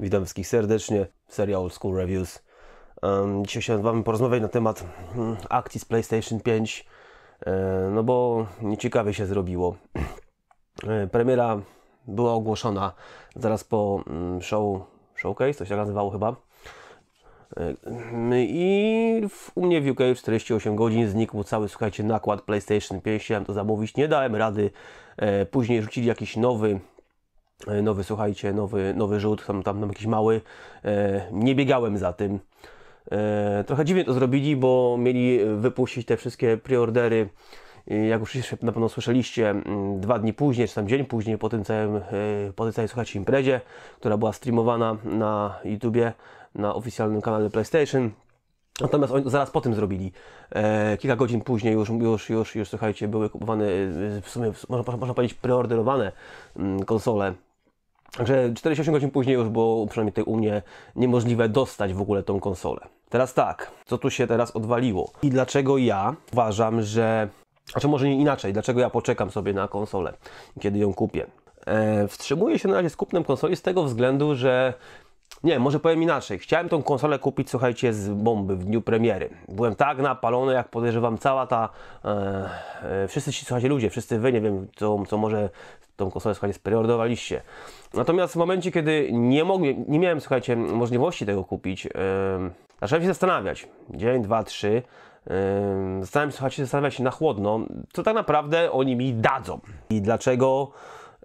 Witam wszystkich serdecznie, seria Old School Reviews. Um, dzisiaj chciałem z Wami porozmawiać na temat um, akcji z PlayStation 5, e, no bo nieciekawie się zrobiło. E, premiera była ogłoszona zaraz po um, show, showcase, to się tak nazywało chyba. E, mm, I w, u mnie w UK w 48 godzin znikł cały, słuchajcie, nakład PlayStation 5. Chciałem to zamówić, nie dałem rady. E, później rzucili jakiś nowy E, nowy, słuchajcie, nowy, nowy rzut, tam, tam, tam jakiś mały. E, nie biegałem za tym. E, trochę dziwnie to zrobili, bo mieli wypuścić te wszystkie preordery jak już na pewno słyszeliście, dwa dni później, czy tam dzień później, po tym całym, po tej całej, słuchajcie, imprezie, która była streamowana na YouTubie, na oficjalnym kanale PlayStation. Natomiast oni zaraz po tym zrobili. E, kilka godzin później już, już, już, już, słuchajcie, były kupowane, w sumie można, można powiedzieć, preorderowane konsole Także 48 godzin później już było, przynajmniej tutaj u mnie, niemożliwe dostać w ogóle tą konsolę. Teraz tak, co tu się teraz odwaliło i dlaczego ja uważam, że... Znaczy może nie inaczej, dlaczego ja poczekam sobie na konsolę, kiedy ją kupię. E, wstrzymuję się na razie z kupnem konsoli z tego względu, że nie, może powiem inaczej. Chciałem tą konsolę kupić, słuchajcie, z bomby w dniu premiery. Byłem tak napalony, jak podejrzewam cała ta... E, e, wszyscy ci, słuchajcie, ludzie, wszyscy wy, nie wiem, co, co może tą konsolę, słuchajcie, spreordowaliście. Natomiast w momencie, kiedy nie mogłem, nie miałem, słuchajcie, możliwości tego kupić, yy, zacząłem się zastanawiać. Dzień, dwa, trzy. Yy, zacząłem, słuchajcie, zastanawiać się na chłodno, co tak naprawdę oni mi dadzą. I dlaczego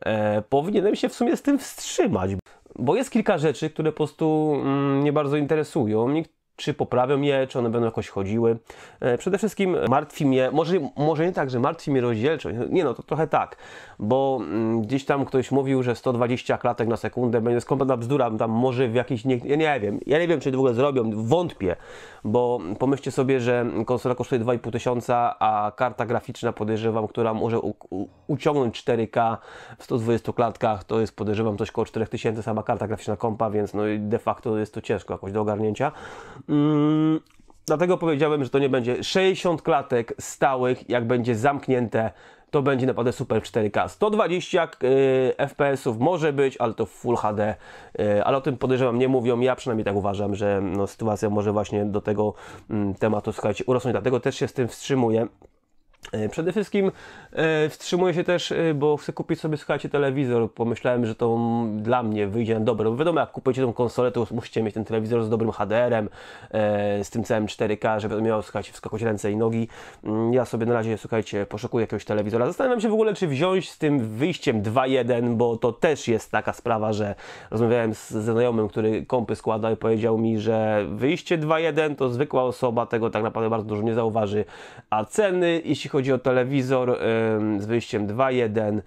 yy, powinienem się w sumie z tym wstrzymać. Bo jest kilka rzeczy, które po prostu mm, mnie bardzo interesują czy poprawią je, czy one będą jakoś chodziły. E, przede wszystkim martwi mnie, może, może nie tak, że martwi mnie rozdzielczość, no, nie no, to trochę tak, bo mm, gdzieś tam ktoś mówił, że 120 klatek na sekundę będzie kompletna bzdura, tam może w jakiś, nie, ja nie wiem, ja nie wiem, czy w ogóle zrobią, wątpię, bo pomyślcie sobie, że konsola kosztuje 2,5 tysiąca, a karta graficzna podejrzewam, która może u, u, uciągnąć 4K w 120 klatkach, to jest podejrzewam coś koło 4000 sama karta graficzna kompa, więc no de facto jest to ciężko jakoś do ogarnięcia. Mm, dlatego powiedziałem, że to nie będzie 60 klatek stałych, jak będzie zamknięte to będzie naprawdę super 4K. 120 yy, FPS-ów może być, ale to Full HD, e, ale o tym podejrzewam nie mówią. Ja przynajmniej tak uważam, że no, sytuacja może właśnie do tego mm, tematu słuchajcie urosnąć, dlatego też się z tym wstrzymuję. E, przede wszystkim e, wstrzymuję się też, e, bo chcę kupić sobie, słuchajcie, telewizor. Pomyślałem, że to dla mnie wyjdzie na dobre, bo wiadomo, jak kupujecie tą konsolę, to musicie mieć ten telewizor z dobrym HDR-em, z tym całym 4K, żeby miał, słuchajcie, wskakać ręce i nogi. Mm, ja sobie na razie, słuchajcie, poszukuję jakiegoś telewizora. Zastanawiam się w ogóle, czy wziąć z tym wyjściem 2.1, bo to też jest taka sprawa, że rozmawiałem z znajomym, który kompy składa i powiedział mi, że wyjście 2.1 to zwykła osoba tego tak naprawdę bardzo dużo nie zauważy, a ceny, jeśli chodzi o telewizor z wyjściem 2.1,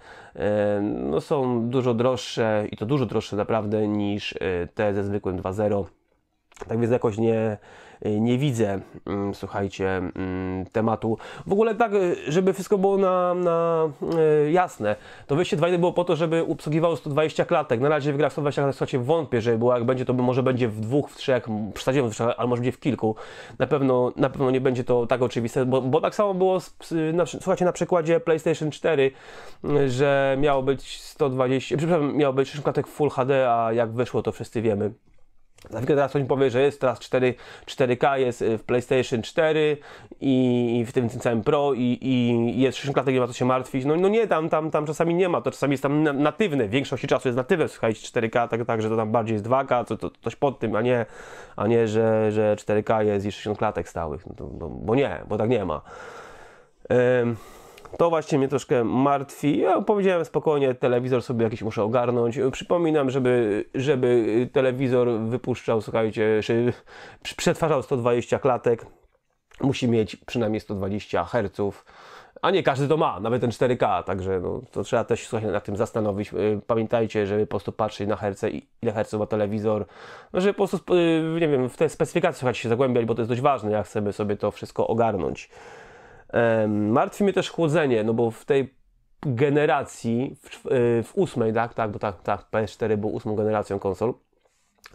no są dużo droższe i to dużo droższe naprawdę niż e, te ze zwykłym 2.0. Tak więc jakoś nie, Y, nie widzę, mm, słuchajcie, mm, tematu. W ogóle tak, y, żeby wszystko było na, na y, jasne, to wyjście 2.1 było po to, żeby obsługiwało 120 klatek. Na razie w grach 120 klatek, słuchajcie, wątpię, że było, jak będzie, to może będzie w dwóch, w trzech, przesadziłem, ale może będzie w kilku. Na pewno, na pewno nie będzie to tak oczywiste, bo, bo tak samo było, z, na, słuchajcie, na przykładzie PlayStation 4, że miało być 120, przepraszam, miało być 60 klatek w Full HD, a jak wyszło, to wszyscy wiemy. Za chwilę teraz ktoś mi powie, że jest teraz 4, 4K, jest y, w PlayStation 4 i, i w tym, tym samym Pro i, i jest 60 klatek, nie ma co się martwić. No, no nie, tam, tam, tam czasami nie ma, to czasami jest tam na, natywne, w większości czasu jest natywne, słuchajcie, 4K, tak, tak, że to tam bardziej jest 2K, co, to, coś pod tym, a nie, a nie że, że 4K jest i 60 klatek stałych, no to, to, bo nie, bo tak nie ma. Ym. To właśnie mnie troszkę martwi. Ja powiedziałem spokojnie, telewizor sobie jakiś muszę ogarnąć. Przypominam, żeby, żeby telewizor wypuszczał, słuchajcie, przetwarzał 120 klatek. Musi mieć przynajmniej 120 Hz. A nie każdy to ma, nawet ten 4K, także no, to trzeba też słuchajcie, nad tym zastanowić. Y, pamiętajcie, żeby po prostu patrzeć na herce, ile herców ma telewizor, no, żeby po prostu, y, nie wiem, w te specyfikacje słuchajcie, się zagłębiać, bo to jest dość ważne, jak chcemy sobie to wszystko ogarnąć. Martwi mnie też chłodzenie, no bo w tej generacji, w, w ósmej, tak, tak, bo tak, tak, PS4 był ósmą generacją konsol,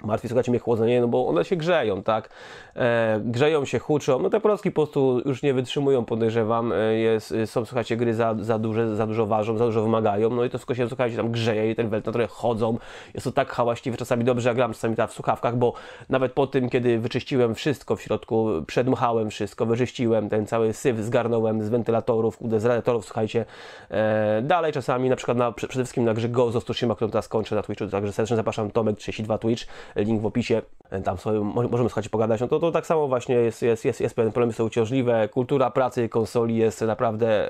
Martwi, słuchajcie, mnie chłodzenie, no bo one się grzeją, tak? E, grzeją się, huczą. No te proski po prostu już nie wytrzymują, podejrzewam. E, jest, e, są, słuchajcie, gry za, za duże, za dużo ważą, za dużo wymagają. No i to wszystko się, słuchajcie, tam grzeje i ten welt na które chodzą. Jest to tak hałaśliwe, czasami dobrze, jak gram czasami tam w słuchawkach, bo nawet po tym, kiedy wyczyściłem wszystko w środku, przedmuchałem wszystko, wyczyściłem ten cały syf, zgarnąłem z wentylatorów, z radiatorów, słuchajcie. E, dalej czasami, na przykład na, przede wszystkim na grze Go z Ostoshima, którą teraz kończę na Twitchu, także serdecznie zapraszam, Tomek32 Twitch link w opisie, tam sobie możemy słuchać pogadać, no to, to tak samo właśnie jest, jest, jest, jest pewien problem, są uciążliwe, kultura pracy konsoli jest naprawdę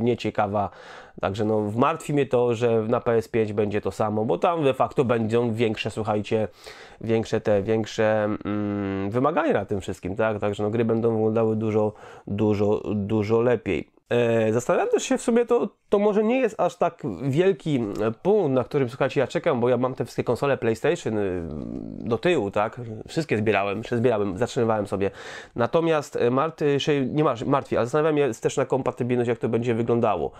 nieciekawa, także no martwi mnie to, że na PS5 będzie to samo, bo tam de facto będą większe, słuchajcie, większe te, większe mm, wymagania na tym wszystkim, tak, także no gry będą wyglądały dużo, dużo, dużo lepiej. E, zastanawiam też się w sumie, to, to może nie jest aż tak wielki punkt, na którym słuchajcie, ja czekam, bo ja mam te wszystkie konsole PlayStation y, do tyłu, tak? Wszystkie zbierałem, zbierałem, zatrzymywałem sobie. Natomiast e, martwi, nie masz, martwi, ale zastanawiam się też na kompatybilność, jak to będzie wyglądało.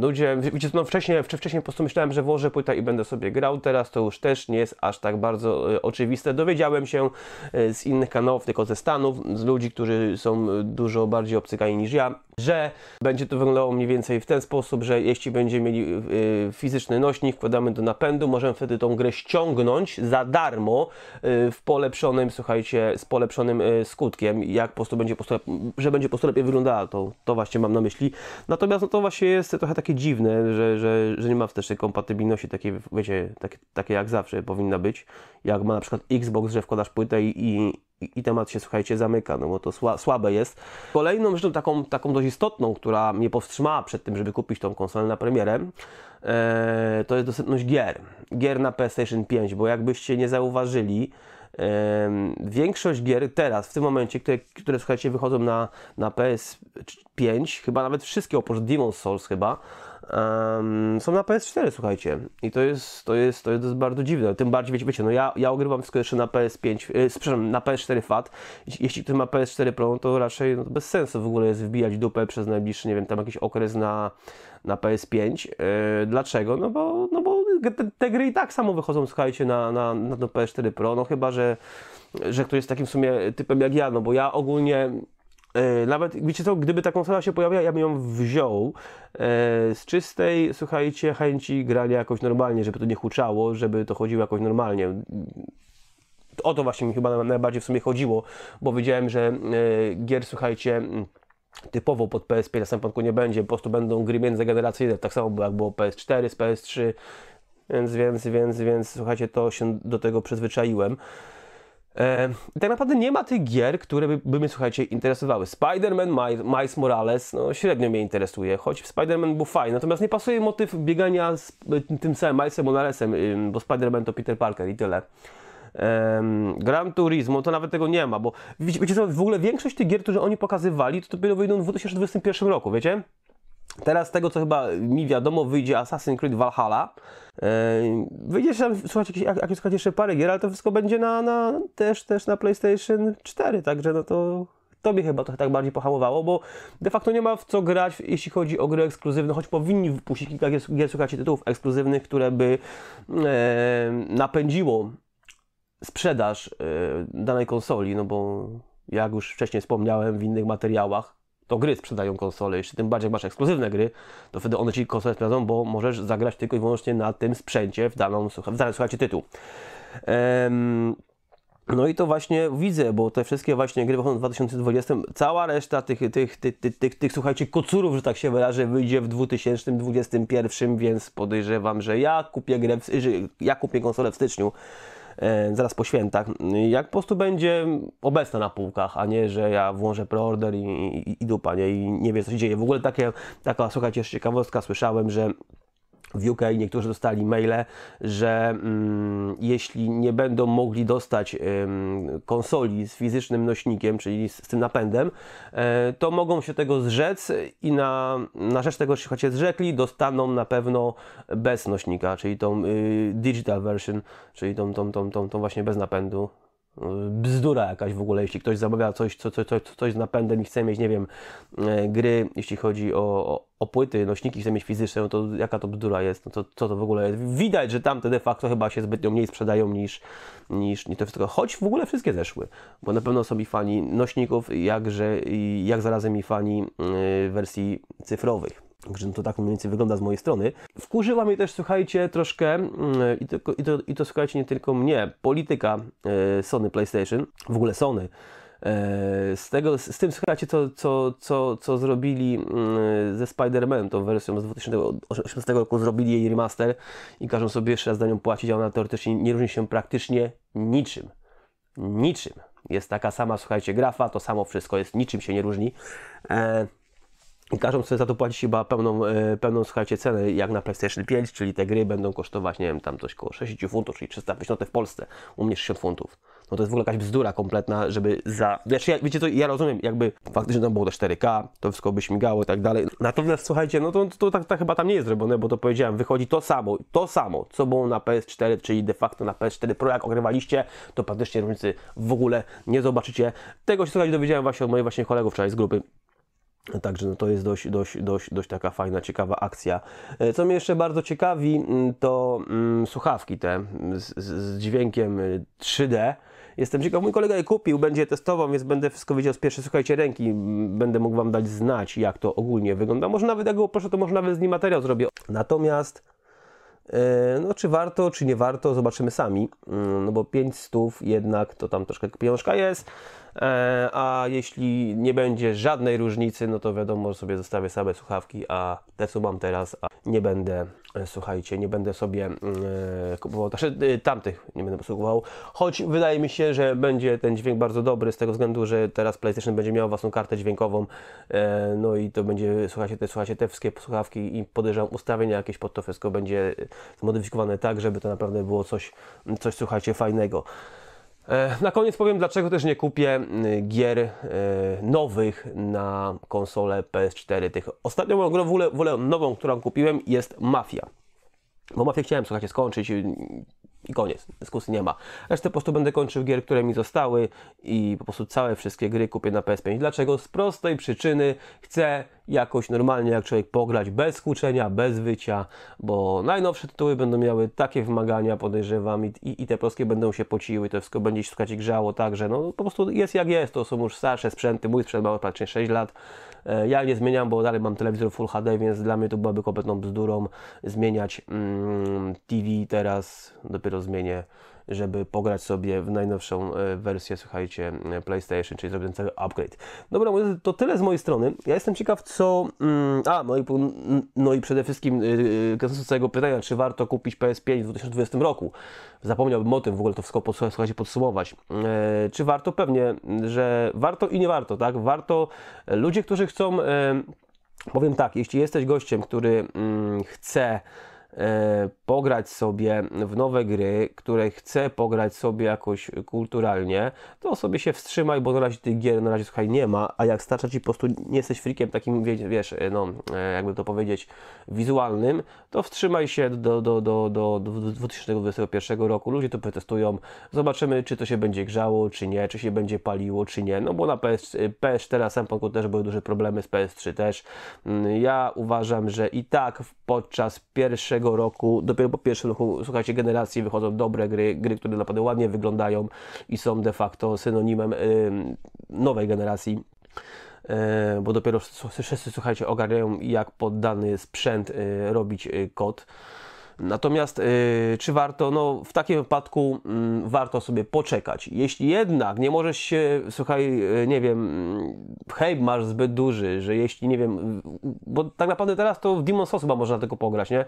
Ludzie, no wcześniej, wcześniej po prostu myślałem, że włożę płytę i będę sobie grał, teraz to już też nie jest aż tak bardzo e, oczywiste. Dowiedziałem się z innych kanałów, tylko ze Stanów, z ludzi, którzy są dużo bardziej obcykani niż ja że będzie to wyglądało mniej więcej w ten sposób, że jeśli będziemy mieli y, fizyczny nośnik, wkładamy do napędu, możemy wtedy tą grę ściągnąć za darmo y, w polepszonym, słuchajcie, z polepszonym y, skutkiem, jak po prostu będzie że będzie po prostu lepiej wyglądała, to, to właśnie mam na myśli. Natomiast no, to właśnie jest trochę takie dziwne, że, że, że nie ma tej kompatybilności takiej, wiecie, takie, takie jak zawsze powinna być, jak ma na przykład Xbox, że wkładasz płytę i, i, i temat się, słuchajcie, zamyka, no bo to sła, słabe jest. Kolejną rzeczą taką, taką dość dość istotną, która mnie powstrzymała przed tym, żeby kupić tą konsolę na premierę, e, to jest dostępność gier. Gier na PlayStation 5, bo jakbyście nie zauważyli, e, większość gier teraz, w tym momencie, które, które słuchajcie, wychodzą na, na PS5, chyba nawet wszystkie, oprócz Demon's Souls chyba, um, są na PS4, słuchajcie. I to jest, to jest, to jest bardzo dziwne. Tym bardziej, wiecie, wiecie no ja, ja ogrywam wszystko jeszcze na PS5, yy, e, przepraszam, na PS4 FAT. Jeśli ktoś ma PS4 Pro, no to raczej no, to bez sensu w ogóle jest wbijać dupę przez najbliższy, nie wiem, tam jakiś okres na, na PS5. E, dlaczego? No bo, no bo te, te, gry i tak samo wychodzą, słuchajcie, na, na, na PS4 Pro, no chyba, że, że ktoś jest takim w sumie typem jak ja, no bo ja ogólnie E, nawet, wiecie co, gdyby ta konsola się pojawiła, ja bym ją wziął e, z czystej, słuchajcie, chęci grania jakoś normalnie, żeby to nie huczało, żeby to chodziło jakoś normalnie. O to właśnie mi chyba najbardziej w sumie chodziło, bo wiedziałem, że e, gier, słuchajcie, mm, typowo pod PS5 na samym początku nie będzie, po prostu będą gry międzygeneracyjne, tak samo jak było PS4 z PS3, więc, więc, więc, więc słuchajcie, to się do tego przyzwyczaiłem. E, tak naprawdę nie ma tych gier, które by, by mnie, słuchajcie, interesowały. Spider-Man, Miles Morales, no średnio mnie interesuje, choć Spider-Man był fajny, natomiast nie pasuje motyw biegania z y, tym samym Milesem Moralesem, bo Spider-Man to Peter Parker i tyle. Um, Gran Turismo, to nawet tego nie ma, bo wiecie, wiecie co, w ogóle większość tych gier, które oni pokazywali, to dopiero wyjdą w 2021 roku, wiecie? Teraz z tego, co chyba mi wiadomo, wyjdzie Assassin's Creed Valhalla. Yy, wyjdzie tam, słuchajcie, jak, jak słuchacie jeszcze parę gier, ale to wszystko będzie na, na, też, też na PlayStation 4, także no to to mnie chyba trochę tak bardziej pohamowało, bo de facto nie ma w co grać, jeśli chodzi o gry ekskluzywne, choć powinni wypuścić kilka gier, gier słuchajcie, tytułów ekskluzywnych, które by e, napędziło sprzedaż e, danej konsoli, no bo jak już wcześniej wspomniałem w innych materiałach, to gry sprzedają konsole. Jeśli tym bardziej masz ekskluzywne gry, to wtedy one ci konsole sprzedadzą, bo możesz zagrać tylko i wyłącznie na tym sprzęcie w daną, w danym, słuchajcie, tytuł. Um, no i to właśnie widzę, bo te wszystkie właśnie gry wychodzą w 2020, cała reszta tych, tych, tych, tych, tych, tych słuchajcie, kocurów, że tak się wyrażę, wyjdzie w 2021, więc podejrzewam, że ja kupię grę, w, ja kupię konsolę w styczniu. E, zaraz po świętach, jak po prostu będzie obecna na półkach, a nie, że ja włączę preorder i, i, i dupa, nie? I nie wiem co się dzieje. W ogóle takie, taka, słuchajcie, jeszcze ciekawostka, słyszałem, że w UK niektórzy dostali maile, że mm, jeśli nie będą mogli dostać konsoli z fizycznym nośnikiem, czyli z, z tym napędem, y, to mogą się tego zrzec i na, na rzecz tego, że się zrzekli, dostaną na pewno bez nośnika, czyli tą y, digital version, czyli tą, tą, tą, tą, tą właśnie bez napędu bzdura jakaś w ogóle, jeśli ktoś zamawia coś, co, co, co, coś z napędem i chce mieć, nie wiem, e, gry, jeśli chodzi o, o, o płyty, nośniki, chce mieć fizyczne, no to jaka to bzdura jest, no to, co to w ogóle jest. Widać, że tamte de facto chyba się zbytnio mniej sprzedają niż, niż, nie to wszystko, choć w ogóle wszystkie zeszły, bo na pewno są i fani nośników, jakże, jak zarazem i fani e, wersji cyfrowych. Także no to tak mniej więcej wygląda z mojej strony. Wkurzyła mnie też, słuchajcie, troszkę, mm, i, to, i, to, i to słuchajcie, nie tylko mnie, polityka e, Sony PlayStation, w ogóle Sony. E, z, tego, z, tym słuchajcie, co, co, co, co zrobili mm, ze Spider-Man, tą wersją z 2018 roku, zrobili jej remaster i każą sobie jeszcze raz za nią płacić, a ona teoretycznie nie różni się praktycznie niczym. Niczym. Jest taka sama, słuchajcie, grafa, to samo wszystko jest, niczym się nie różni. E, i każą sobie za to płacić chyba pełną, e, pełną słuchajcie, cenę, jak na PlayStation 5, czyli te gry będą kosztować, nie wiem, tam coś koło 60 funtów, czyli 350 no w Polsce, u mnie 60 funtów. No to jest w ogóle jakaś bzdura kompletna, żeby za... Znaczy, ja, wiecie co, ja rozumiem, jakby faktycznie tam było do 4K, to wszystko by śmigało i tak dalej. Natomiast słuchajcie, no to, to, tak, tak chyba tam nie jest zrobione, bo to powiedziałem, wychodzi to samo, to samo, co było na PS4, czyli de facto na PS4 Pro, jak ogrywaliście, to praktycznie różnicy w ogóle nie zobaczycie. Tego się, słuchajcie, dowiedziałem właśnie od moich właśnie kolegów wczoraj z grupy Także no to jest dość, dość, dość, dość taka fajna, ciekawa akcja. E, co mnie jeszcze bardzo ciekawi, to mm, słuchawki te z, z dźwiękiem 3D. E, Jestem ciekaw, mój kolega je kupił, będzie je testował, więc będę wszystko widział z pierwszej, słuchajcie, ręki. Będę mógł Wam dać znać, jak to ogólnie wygląda. Może nawet, jak go proszę, to może nawet z nim materiał zrobię. Natomiast, yy, no czy warto, czy nie warto, zobaczymy sami. Yy, no bo 5 stów jednak to tam troszkę pieniążka jest. E, a jeśli nie będzie żadnej różnicy, no to wiadomo, sobie zostawię same słuchawki, a te co mam teraz, a nie będę, e, słuchajcie, nie będę sobie mm, e, kupował, znaczy e, tamtych nie będę posługiwał, choć wydaje mi się, że będzie ten dźwięk bardzo dobry z tego względu, że teraz PlayStation będzie miał własną kartę dźwiękową, no i to będzie, słuchajcie, te, słuchajcie, te wszystkie słuchawki i podejrzewam ustawienia jakieś pod to wszystko będzie zmodyfikowane tak, żeby to naprawdę było coś, coś słuchajcie, fajnego. E, na koniec powiem, dlaczego też nie kupię gier e, nowych na konsolę PS4. Tych ostatnią grę wolę, nową, którą kupiłem, jest Mafia. Bo Mafię chciałem, słuchajcie, skończyć i koniec, dyskusji nie ma. Resztę po prostu będę kończył gier, które mi zostały i po prostu całe wszystkie gry kupię na PS5. Dlaczego? Z prostej przyczyny chcę jakoś normalnie jak człowiek pograć, bez kłóczenia, bez wycia, bo najnowsze tytuły będą miały takie wymagania, podejrzewam, i, i te polskie będą się pociły, to wszystko będzie się i grzało, także no po prostu jest jak jest, to są już starsze sprzęty, mój sprzęt ma praktycznie 6 lat, e, ja nie zmieniam, bo dalej mam telewizor Full HD, więc dla mnie to byłaby kompletną bzdurą zmieniać mm, TV teraz dopiero rozmienię, żeby pograć sobie w najnowszą e, wersję, słuchajcie, e, PlayStation, czyli zrobię cały upgrade. Dobra, to tyle z mojej strony. Ja jestem ciekaw, co... Mm, a, no i, no i przede wszystkim z e, całego pytania, czy warto kupić PS5 w 2020 roku. Zapomniałbym o tym, w ogóle to wszystko słuchajcie, podsumować. Czy warto? Pewnie, że warto i nie warto, tak? Warto. Ludzie, którzy chcą... Powiem tak, jeśli jesteś gościem, który mm, chce E, pograć sobie w nowe gry, które chce pograć sobie jakoś kulturalnie, to sobie się wstrzymaj, bo na razie tych gier na razie słuchaj nie ma, a jak starcza ci po prostu nie jesteś frikiem takim, wiesz, e, no e, jakby to powiedzieć, wizualnym, to wstrzymaj się do, do, do, do 2021 roku, ludzie to protestują, zobaczymy czy to się będzie grzało, czy nie, czy się będzie paliło, czy nie, no bo na PS, PS4 Sampanku też były duże problemy, z PS3 też. Mm, ja uważam, że i tak podczas pierwszego roku, dopiero po pierwszym roku, słuchajcie, generacji wychodzą dobre gry, gry, które naprawdę ładnie wyglądają i są de facto synonimem nowej generacji e, bo dopiero wszyscy, słuchajcie, ogarniają jak poddany sprzęt y, robić y, kod. Natomiast y, czy warto? No, w takim wypadku mm, warto sobie poczekać. Jeśli jednak nie możesz się, słuchaj, nie wiem, mm, hejb masz zbyt duży, że jeśli, nie wiem, bo tak naprawdę teraz to w Demon's Souls chyba można tylko pograć, nie?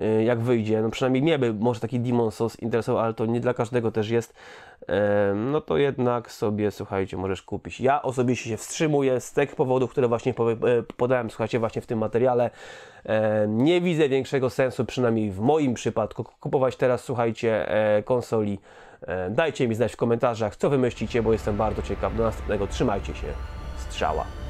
Y, jak wyjdzie, no przynajmniej mnie by może taki Demon Souls interesował, ale to nie dla każdego też jest, e, no to jednak sobie, słuchajcie, możesz kupić. Ja osobiście się wstrzymuję z tych powodów, które właśnie e, podałem, słuchajcie, właśnie w tym materiale. E, nie widzę większego sensu, przynajmniej w moim przypadku, kupować teraz, słuchajcie, konsoli. Dajcie mi znać w komentarzach, co wy myślicie, bo jestem bardzo ciekaw. Do następnego, trzymajcie się, strzała.